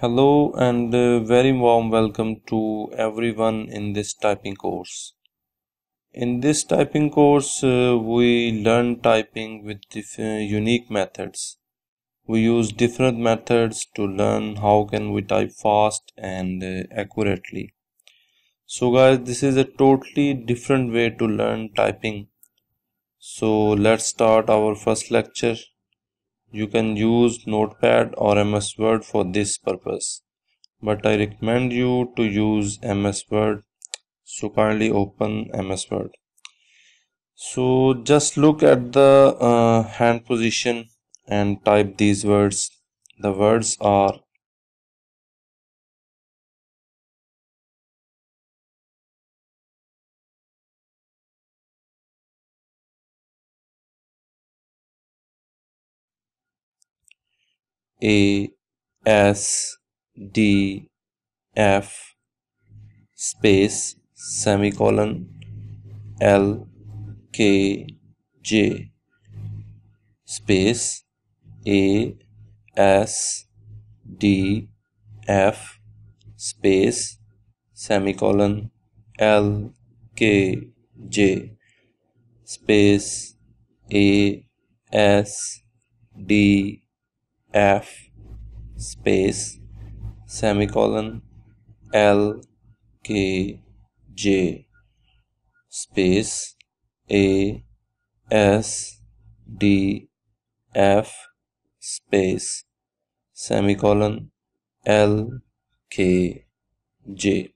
Hello and very warm welcome to everyone in this typing course. In this typing course, uh, we learn typing with uh, unique methods. We use different methods to learn how can we type fast and uh, accurately. So guys, this is a totally different way to learn typing. So let's start our first lecture. You can use Notepad or MS Word for this purpose, but I recommend you to use MS Word. So kindly open MS Word. So just look at the uh, hand position and type these words. The words are A S D F space semicolon L K J space A S D F space semicolon L K J space A S D F space semicolon L K J space A S D F space semicolon L K J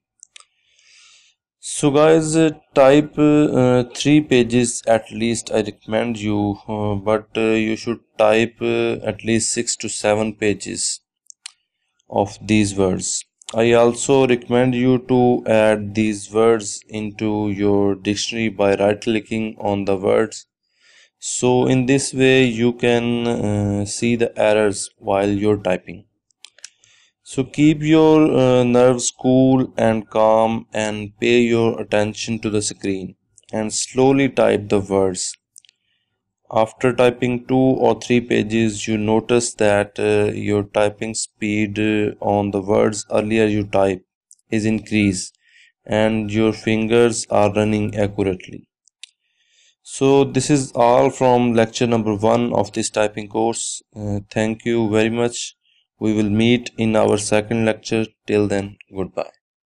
so guys uh, type uh, three pages at least i recommend you uh, but uh, you should type uh, at least six to seven pages of these words i also recommend you to add these words into your dictionary by right clicking on the words so in this way you can uh, see the errors while you're typing so keep your uh, nerves cool and calm and pay your attention to the screen and slowly type the words. After typing two or three pages, you notice that uh, your typing speed uh, on the words earlier you type is increased and your fingers are running accurately. So this is all from lecture number one of this typing course. Uh, thank you very much. We will meet in our second lecture. Till then, goodbye.